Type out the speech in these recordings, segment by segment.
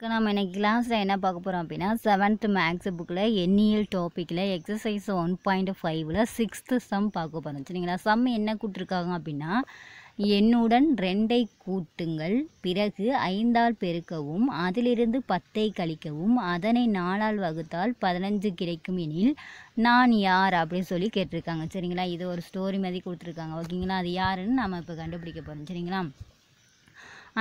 இப்போ நம்ம இன்னைக்கு கிளாஸில் என்ன பார்க்க போகிறோம் அப்படின்னா செவன்த் மேக்ஸ் புக்கில் எண்ணியல் டாப்பிக்கில் எக்ஸசைஸ் ஒன் பாயிண்ட் ஃபைவ்ல சிக்ஸ்த்து சம் பார்க்க போகிறோம் சரிங்களா சம் என்ன கூட்டிருக்காங்க அப்படின்னா எண்ணுடன் ரெண்டை கூட்டுங்கள் பிறகு ஐந்தால் பெருக்கவும் அதிலிருந்து பத்தை கழிக்கவும் அதனை நாலால் வகுத்தால் பதினஞ்சு கிடைக்கும் எனில் நான் யார் அப்படின்னு சொல்லி கேட்டிருக்காங்க சரிங்களா இது ஒரு ஸ்டோரி மாதிரி கொடுத்துருக்காங்க ஓகேங்களா அது யாருன்னு நம்ம இப்போ கண்டுபிடிக்க போகிறோம் சரிங்களா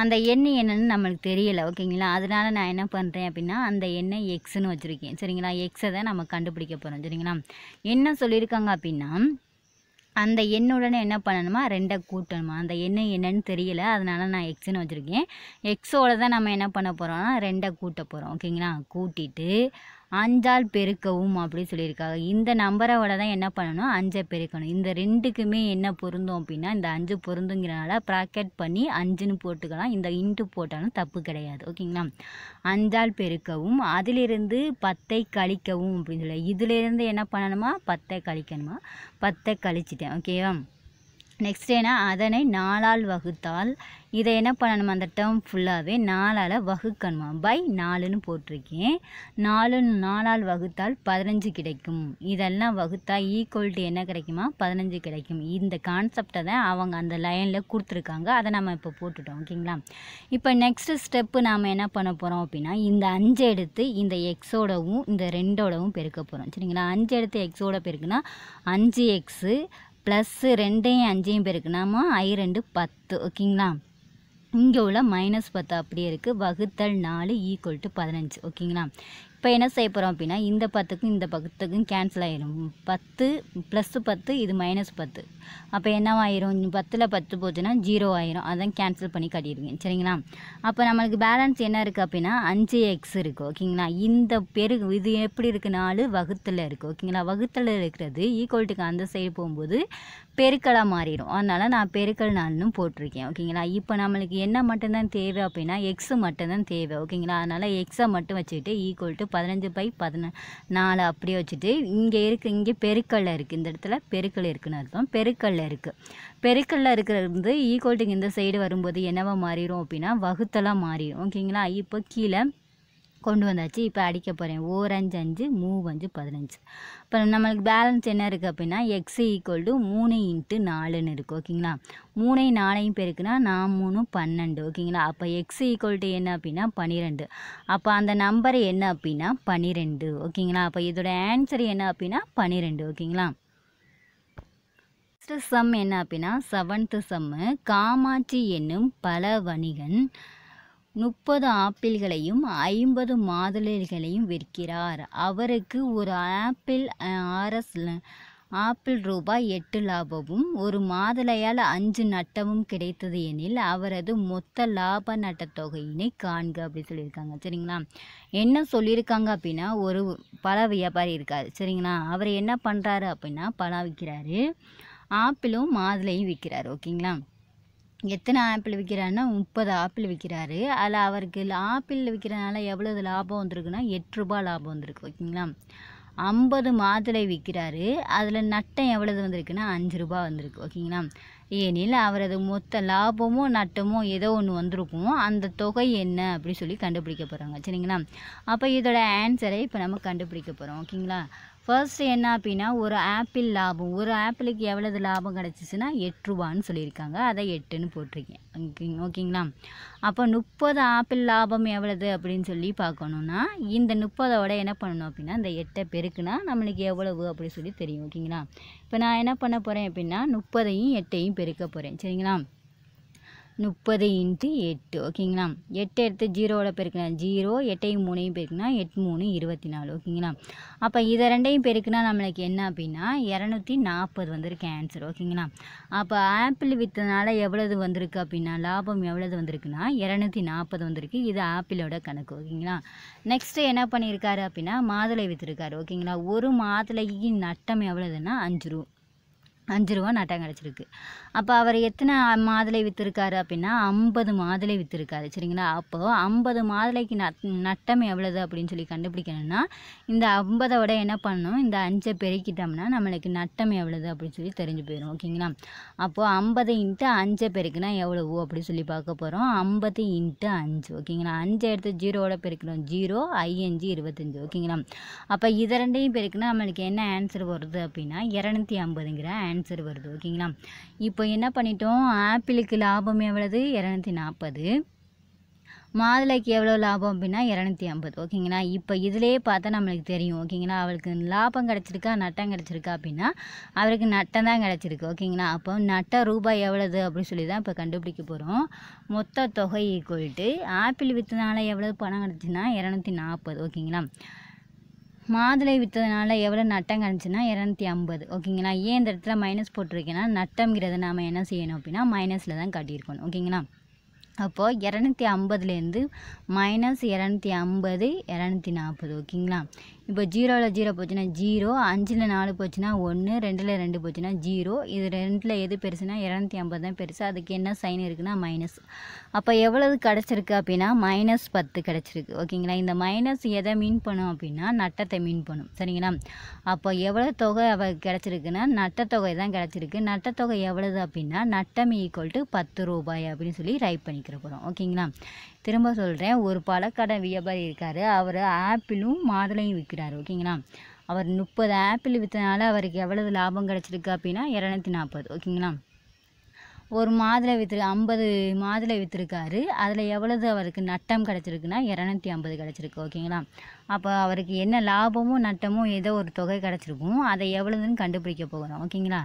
அந்த எண்ணெய் என்னென்னு நம்மளுக்கு தெரியலை ஓகேங்களா அதனால் நான் என்ன பண்ணுறேன் அப்படின்னா அந்த எண்ணெய் எக்ஸ்னு வச்சுருக்கேன் சரிங்களா எக்ஸை தான் நம்ம கண்டுபிடிக்க போகிறோம் சரிங்களா என்ன சொல்லியிருக்காங்க அப்படின்னா அந்த எண்ணுடனே என்ன பண்ணணுமா ரெண்டை கூட்டணுமா அந்த எண்ணெய் என்னன்னு தெரியல அதனால நான் எக்ஸ்னு வச்சுருக்கேன் எக்ஸோட தான் நம்ம என்ன பண்ண போகிறோம்னா ரெண்டை கூட்ட போகிறோம் ஓகேங்களா கூட்டிட்டு அஞ்சால் பெருக்கவும் அப்படி சொல்லியிருக்காங்க இந்த நம்பரோட தான் என்ன பண்ணணும் அஞ்சை பெருக்கணும் இந்த ரெண்டுக்குமே என்ன பொருந்தும் அப்படின்னா இந்த அஞ்சு பொருந்துங்கிறனால ப்ராக்கெட் பண்ணி அஞ்சுன்னு போட்டுக்கலாம் இந்த இன்ட்டு போட்டாலும் தப்பு கிடையாது ஓகேங்களா அஞ்சால் பெருக்கவும் அதிலிருந்து பத்தை கழிக்கவும் அப்படின்னு சொல்லி இதுலேருந்து என்ன பண்ணணுமா பத்தை கழிக்கணுமா பத்தை கழிச்சிட்டேன் ஓகேவா நெக்ஸ்ட் என்ன அதனை நாலால் வகுத்தால் இதை என்ன பண்ணணும் அந்த டேர்ம் ஃபுல்லாகவே நாலால் வகுக்கணுமா பை நாலுன்னு போட்டிருக்கேன் நாலுன்னு நாலால் வகுத்தால் பதினஞ்சு கிடைக்கும் இதெல்லாம் வகுத்தால் ஈக்குவல் டு என்ன கிடைக்குமா பதினஞ்சு கிடைக்கும் இந்த கான்செப்டை தான் அவங்க அந்த லைனில் கொடுத்துருக்காங்க அதை நம்ம இப்போ போட்டுட்டோம் ஓகேங்களா இப்போ நெக்ஸ்ட்டு ஸ்டெப்பு நாம் என்ன பண்ண போகிறோம் அப்படின்னா இந்த அஞ்சு எடுத்து இந்த எக்ஸோடவும் இந்த ரெண்டோடவும் பெருக்க போகிறோம் சரிங்களா அஞ்சு எடுத்து எக்ஸோட பெருக்குன்னா அஞ்சு எக்ஸு ப்ளஸ்ஸு ரெண்டையும் அஞ்சையும் பெருக்கினாமா ஐ ரெண்டு பத்து ஓகேங்களா இங்கே உள்ள மைனஸ் பத்து அப்படியே இருக்குது வகுத்தல் நாலு ஈக்குவல் டு பதினஞ்சு ஓகேங்களா இப்போ என்ன செய்ய போகிறோம் அப்படின்னா இந்த பத்துக்கும் இந்த பத்துக்கும் கேன்சல் ஆகிரும் பத்து ப்ளஸ்ஸு பத்து இது மைனஸ் பத்து அப்போ என்னவாயிரும் பத்தில் பத்து போச்சுன்னா ஜீரோ ஆயிரும் அதான் கேன்சல் பண்ணி கட்டிடுவேன் சரிங்களா அப்போ நம்மளுக்கு பேலன்ஸ் என்ன இருக்குது அப்படின்னா அஞ்சு எக்ஸ் இருக்குது ஓகேங்களா இந்த பெரு இது எப்படி நாலு வகுத்தில் இருக்குது ஓகேங்களா வகுத்தில் இருக்கிறது ஈக்குவல்ட்டுக்கு அந்த சைடு போகும்போது பெருக்கலாக மாறிடும் அதனால் நான் பெருக்கல் நாள்னு போட்டிருக்கேன் ஓகேங்களா இப்போ நம்மளுக்கு என்ன மட்டும்தான் தேவை அப்படின்னா எக்ஸு மட்டும்தான் தேவை ஓகேங்களா அதனால் எக்ஸை மட்டும் வச்சுக்கிட்டு ஈக்குவல் பதினஞ்சு பை பதின நாலு அப்படியே வச்சுட்டு இங்கே இருக்குது இங்கே பெருக்கல்ல இருக்குது இந்த இடத்துல பெருக்கல் இருக்குன்னு அர்த்தம் பெருக்கல்ல இருக்குது பெருக்கல்ல இருக்கிறது வந்து ஈக்குவல்ட்டுக்கு இந்த சைடு வரும்போது என்னவா மாறிடும் அப்படின்னா வகுத்தலாக மாறிடும் ஓகேங்களா இப்போ கீழே கொண்டு வந்தாச்சு இப்போ அடிக்க போகிறேன் ஓர் அஞ்சு அஞ்சு மூவஞ்சு பதினஞ்சு இப்போ நம்மளுக்கு பேலன்ஸ் என்ன இருக்குது அப்படின்னா எக்ஸ் ஈக்குவல் டு மூணு இன்ட்டு நாலுன்னு இருக்குது ஓகேங்களா மூணையும் நாலையும் பேருக்குன்னா நான் மூணு பன்னெண்டு ஓகேங்களா அப்போ எக்ஸ் ஈக்குவல் டு என்ன அப்படின்னா பன்னிரெண்டு அப்போ அந்த நம்பரை என்ன அப்படின்னா பன்னிரெண்டு ஓகேங்களா அப்போ இதோட ஆன்சர் என்ன அப்படின்னா பன்னிரெண்டு ஓகேங்களா நெக்ஸ்ட்டு சம் என்ன அப்படின்னா செவன்த்து சம்மு காமாட்சி என்னும் பல வணிகன் முப்பது ஆப்பிள்களையும் ஐம்பது மாதுளைகளையும் விற்கிறார் அவருக்கு ஒரு ஆப்பிள் ஆர்எஸ் ஆப்பிள் ரூபாய் எட்டு லாபமும் ஒரு மாதுளையால் அஞ்சு நட்டமும் கிடைத்தது எனில் அவரது மொத்த லாப நட்ட தொகையினை காண்க அப்படின்னு சொல்லியிருக்காங்க சரிங்களா என்ன சொல்லியிருக்காங்க அப்படின்னா ஒரு பழ வியாபாரி இருக்கார் சரிங்களா அவர் என்ன பண்ணுறாரு அப்படின்னா பழம் விற்கிறாரு ஆப்பிளும் மாதுளையும் விற்கிறாரு ஓகேங்களா எத்தனை ஆப்பிள் விற்கிறாருன்னா முப்பது ஆப்பிள் விற்கிறாரு அதில் அவருக்கு ஆப்பிள் விற்கிறனால எவ்வளவு லாபம் வந்திருக்குன்னா எட்டு ரூபா லாபம் வந்திருக்கு ஓகேங்களா ஐம்பது மாதுளை விற்கிறாரு அதில் நட்டம் எவ்வளவு வந்திருக்குன்னா அஞ்சு ரூபா வந்திருக்கு ஓகேங்களா ஏனில் அவரது மொத்த லாபமோ நட்டமோ ஏதோ ஒன்று வந்திருக்கும் அந்த தொகை என்ன அப்படின்னு சொல்லி கண்டுபிடிக்க போகிறாங்க சரிங்களா அப்போ இதோட ஆன்சரை இப்போ நம்ம கண்டுபிடிக்க போகிறோம் ஓகேங்களா ஃபர்ஸ்ட் என்ன அப்படின்னா ஒரு ஆப்பிள் லாபம் ஒரு ஆப்பிளுக்கு எவ்வளவு லாபம் கிடச்சிச்சின்னா எட்டு ரூபான்னு சொல்லியிருக்காங்க அதை எட்டுன்னு போட்டிருக்கேன் ஓகேங்களா அப்போ முப்பது ஆப்பிள் லாபம் எவ்வளவு அப்படின்னு சொல்லி பார்க்கணுன்னா இந்த முப்பதோட என்ன பண்ணணும் அப்படின்னா இந்த எட்டை பெருக்குனா நம்மளுக்கு எவ்வளவு அப்படின்னு சொல்லி தெரியும் ஓகேங்களா இப்போ நான் என்ன பண்ண போகிறேன் அப்படின்னா முப்பதையும் எட்டையும் பெருக்க போகிறேன் சரிங்களா முப்பது இன்ட்டு எட்டு ஓகேங்களா எட்டு எடுத்து ஜீரோவோட பெருக்கலாம் ஜீரோ எட்டையும் மூணையும் பெருக்குனா எட்டு மூணு இருபத்தி நாலு ஓகேங்களா அப்போ இதை ரெண்டையும் பெருக்குனா நம்மளுக்கு என்ன அப்படின்னா இரநூத்தி நாற்பது வந்திருக்கு ஆன்சர் ஓகேங்களா அப்போ ஆப்பிள் விற்றுனால எவ்வளவு வந்திருக்கு அப்படின்னா லாபம் எவ்வளவு வந்திருக்குன்னா இரநூத்தி நாற்பது வந்திருக்கு இது ஆப்பிளோட கணக்கு ஓகேங்களா நெக்ஸ்ட்டு என்ன பண்ணியிருக்காரு அப்படின்னா மாதுளை விற்றுருக்காரு ஓகேங்களா ஒரு மாதுளைக்கு நட்டம் எவ்வளோதுன்னா அஞ்சு ரூபா அஞ்சு ரூபா நட்டம் கிடச்சிருக்கு அப்போ அவர் எத்தனை மாதுளை விற்றுருக்காரு அப்படின்னா ஐம்பது மாதுளை விற்றுருக்காரு சரிங்களா அப்போது ஐம்பது மாதுளைக்கு நட் நட்டம் எவ்வளவு அப்படின்னு சொல்லி கண்டுபிடிக்கணும்னா இந்த ஐம்பதை விட என்ன பண்ணணும் இந்த அஞ்சை பெருக்கிட்டோம்னா நம்மளுக்கு நட்டம் எவ்வளவு அப்படின்னு சொல்லி தெரிஞ்சு போயிடும் ஓகேங்களா அப்போது ஐம்பது இன்ட்டு அஞ்சை பெருக்குனா எவ்வளவு அப்படின்னு சொல்லி பார்க்க போகிறோம் ஐம்பது இன்ட்டு அஞ்சு ஓகேங்களா அஞ்சை எடுத்து ஜீரோவோட பெருக்கிறோம் ஜீரோ ஐஎன்ஜி இருபத்தஞ்சு ஓகேங்களா அப்போ இது ரெண்டையும் பெருக்குனா நம்மளுக்கு என்ன ஆன்சர் வருது அப்படின்னா இரநூத்தி ஐம்பதுங்கிற ஆன்சர் வருது ஓகேங்களா இப்போ என்ன பண்ணிட்டோம் ஆப்பிளுக்கு லாபம் எவ்வளவு இரநூத்தி நாற்பது மாதுளைக்கு எவ்வளோ லாபம் அப்படின்னா இரநூத்தி ஐம்பது ஓகேங்களா இப்போ இதிலே பார்த்தா நம்மளுக்கு தெரியும் ஓகேங்களா அவளுக்கு லாபம் கிடச்சிருக்கா நட்டம் கிடச்சிருக்கா அப்படின்னா அவருக்கு நட்டம் தான் கிடச்சிருக்கு ஓகேங்களா அப்போ நட்ட ரூபாய் எவ்வளவு அப்படின்னு சொல்லி தான் இப்போ கண்டுபிடிக்க போகிறோம் மொத்த தொகை ஈக்குவல்ட்டு ஆப்பிள் விற்றுனால எவ்வளோ பணம் கிடச்சுன்னா இரநூத்தி நாற்பது ஓகேங்களா மாதுளை விற்றதுனால எவ்வளோ நட்டம் கிடச்சுன்னா இரநூத்தி ஐம்பது ஓகேங்களா ஏன் இந்த இடத்துல மைனஸ் போட்டிருக்கேன்னா நட்டம்ங்கிறத நாம் என்ன செய்யணும் அப்படின்னா மைனஸில் தான் காட்டியிருக்கணும் ஓகேங்களா அப்போது இரநூத்தி ஐம்பதுலேருந்து மைனஸ் இரநூத்தி ஐம்பது இரநூத்தி நாற்பது ஓகேங்களா இப்போ ஜீரோவில் ஜீரோ போச்சுன்னா ஜீரோ அஞ்சில் நாலு போச்சுன்னா ஒன்று ரெண்டில் ரெண்டு போச்சுன்னா ஜீரோ இது ரெண்டில் எது பெருசுன்னா இரநூத்தி ஐம்பது தான் பெருசு அதுக்கு என்ன சைன் இருக்குன்னா மைனஸ் அப்போ எவ்வளவு கிடச்சிருக்கு அப்படின்னா மைனஸ் பத்து கிடச்சிருக்கு ஓகேங்களா இந்த மைனஸ் எதை மீன் பண்ணும் அப்படின்னா நட்டத்தை மீன் பண்ணும் சரிங்களா அப்போ எவ்வளோ தொகை அவ கிடச்சிருக்குன்னா நட்டத்தொகை தான் கிடச்சிருக்கு நட்டத்தொகை எவ்வளவு அப்படின்னா நட்டம் ஈக்குவல் டு பத்து ரூபாய் அப்படின்னு சொல்லி ரைட் பண்ணிக்கிற போகிறோம் ஓகேங்களா திரும்ப சொல்கிறேன் ஒரு பழக்கடை வியாபாரி இருக்கார் அவர் ஆப்பிளும் மாதுளையும் விற்கிறார் விற்கிறார் ஓகேங்களா அவர் முப்பது ஆப்பிள் விற்றனால அவருக்கு எவ்வளவு லாபம் கிடச்சிருக்கு அப்படின்னா இரநூத்தி நாற்பது ஓகேங்களா ஒரு மாதுளை விற்று ஐம்பது மாதுளை விற்றுருக்காரு அதில் எவ்வளவு அவருக்கு நட்டம் கிடச்சிருக்குன்னா இரநூத்தி ஐம்பது கிடச்சிருக்கு ஓகேங்களா அப்போ அவருக்கு என்ன லாபமும் நட்டமும் ஏதோ ஒரு தொகை கிடச்சிருக்கும் அதை எவ்வளோதுன்னு கண்டுபிடிக்க போகிறோம் ஓகேங்களா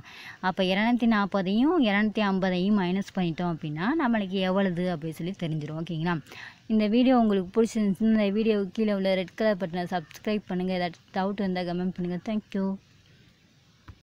அப்போ இரநூத்தி நாற்பதையும் இரநூத்தி ஐம்பதையும் மைனஸ் பண்ணிட்டோம் அப்படின்னா நம்மளுக்கு எவ்வளவு அப்படின்னு சொல்லி தெரிஞ்சிடும் ஓகேங்களா இந்த வீடியோ உங்களுக்கு பிடிச்சிருந்துச்சுன்னா இந்த வீடியோ கீழே உள்ள ரெட் கலர் பட்டனை சப்ஸ்கிரைப் பண்ணுங்கள் ஏதாச்சும் டவுட் இருந்தால் கமெண்ட் பண்ணுங்கள் தேங்க்யூ